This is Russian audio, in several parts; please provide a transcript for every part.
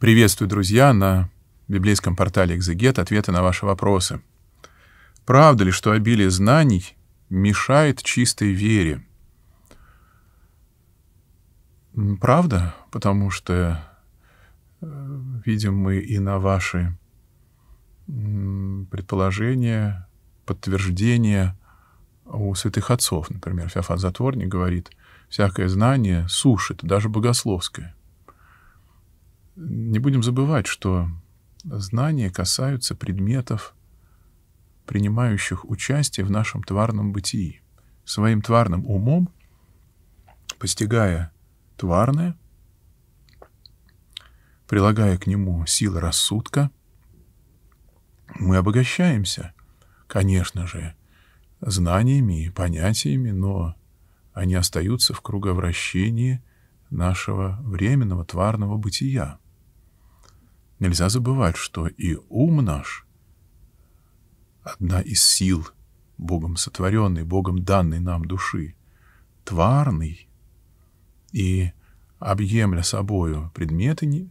Приветствую, друзья, на библейском портале «Экзегет» ответы на ваши вопросы. Правда ли, что обилие знаний мешает чистой вере? Правда, потому что э, видим мы и на ваши предположения, подтверждения у святых отцов. Например, Феофан Затворник говорит, «Всякое знание сушит, даже богословское». Не будем забывать, что знания касаются предметов, принимающих участие в нашем тварном бытии. Своим тварным умом, постигая тварное, прилагая к нему силы рассудка, мы обогащаемся, конечно же, знаниями и понятиями, но они остаются в круговращении нашего временного тварного бытия. Нельзя забывать, что и ум наш — одна из сил, Богом сотворенной, Богом данной нам души, тварный, и, объемля собою предметы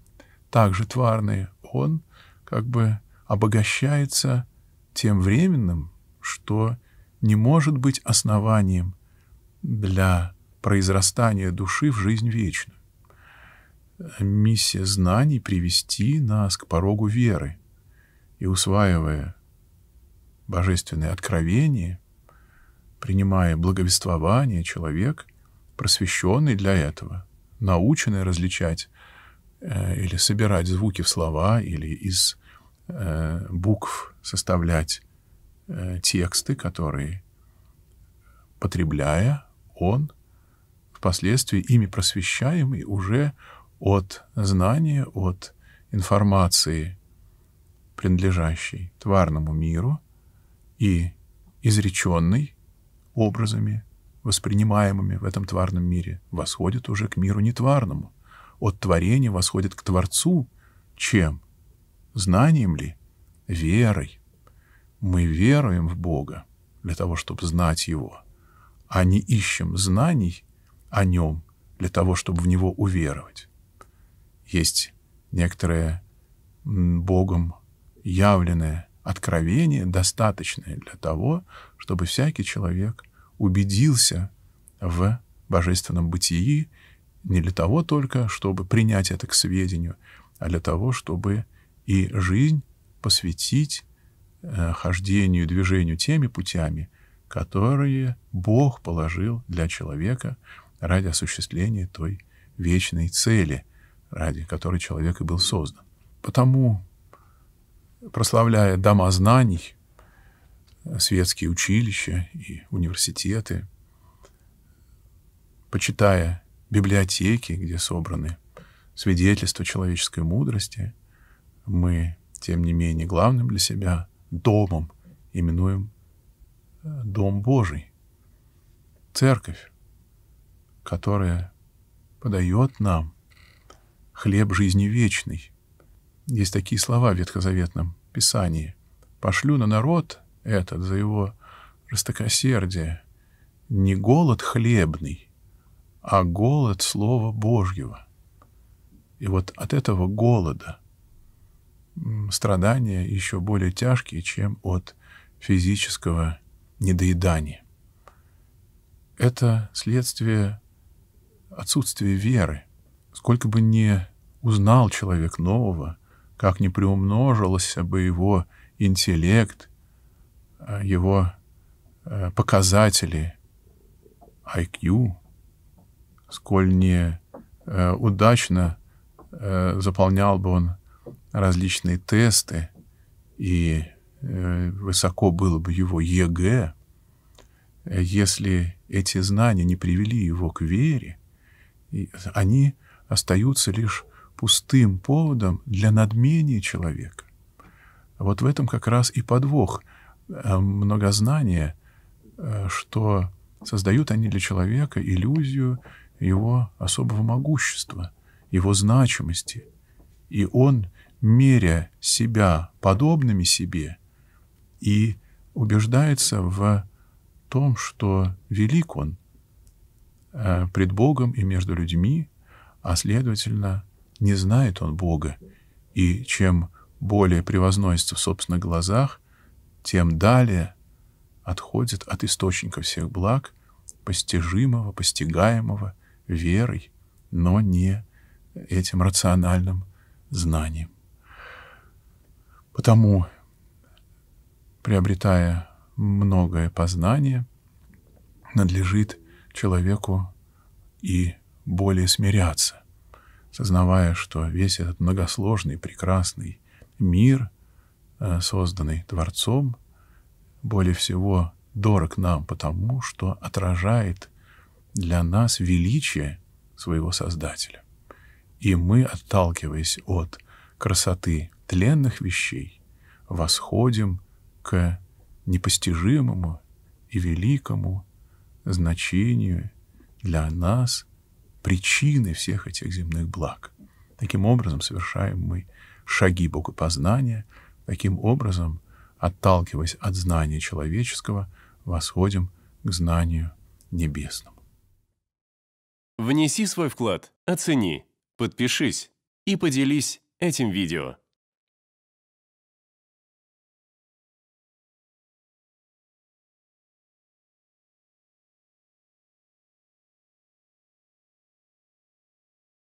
также тварные, он как бы обогащается тем временным, что не может быть основанием для произрастания души в жизнь вечную миссия знаний привести нас к порогу веры. И усваивая божественные откровения, принимая благовествование, человек, просвещенный для этого, наученный различать э, или собирать звуки в слова, или из э, букв составлять э, тексты, которые, потребляя, он впоследствии ими просвещаемый уже от знания, от информации, принадлежащей тварному миру и изреченной образами, воспринимаемыми в этом тварном мире, восходит уже к миру нетварному. От творения восходит к Творцу. Чем? Знанием ли? Верой. Мы веруем в Бога для того, чтобы знать Его, а не ищем знаний о Нем для того, чтобы в Него уверовать есть некоторое Богом явленное откровение, достаточное для того, чтобы всякий человек убедился в божественном бытии не для того только, чтобы принять это к сведению, а для того, чтобы и жизнь посвятить э, хождению, движению теми путями, которые Бог положил для человека ради осуществления той вечной цели — ради которой человек и был создан. Потому, прославляя дома знаний, светские училища и университеты, почитая библиотеки, где собраны свидетельства человеческой мудрости, мы, тем не менее, главным для себя домом именуем э, Дом Божий, Церковь, которая подает нам хлеб жизни вечный. Есть такие слова в Ветхозаветном Писании. «Пошлю на народ этот за его жестокосердие не голод хлебный, а голод Слова Божьего». И вот от этого голода страдания еще более тяжкие, чем от физического недоедания. Это следствие отсутствия веры. Сколько бы ни узнал человек нового, как не приумножился бы его интеллект, э, его э, показатели IQ, сколь не э, удачно заполнял бы он различные тесты, и высоко было бы его ЕГЭ, если эти знания не привели его к вере, они остаются лишь пустым поводом для надмения человека. Вот в этом как раз и подвох э, многознания, э, что создают они для человека иллюзию его особого могущества, его значимости. И он, меря себя подобными себе, и убеждается в том, что велик он э, пред Богом и между людьми, а следовательно, не знает он Бога, и чем более превозносится в собственных глазах, тем далее отходит от источника всех благ, постижимого, постигаемого верой, но не этим рациональным знанием. Потому, приобретая многое познание, надлежит человеку и более смиряться, сознавая, что весь этот многосложный, прекрасный мир, э, созданный Творцом, более всего дорог нам потому, что отражает для нас величие своего Создателя. И мы, отталкиваясь от красоты тленных вещей, восходим к непостижимому и великому значению для нас причины всех этих земных благ. Таким образом совершаем мы шаги богопознания, таким образом, отталкиваясь от знания человеческого, восходим к знанию небесному. Внеси свой вклад, оцени, подпишись и поделись этим видео.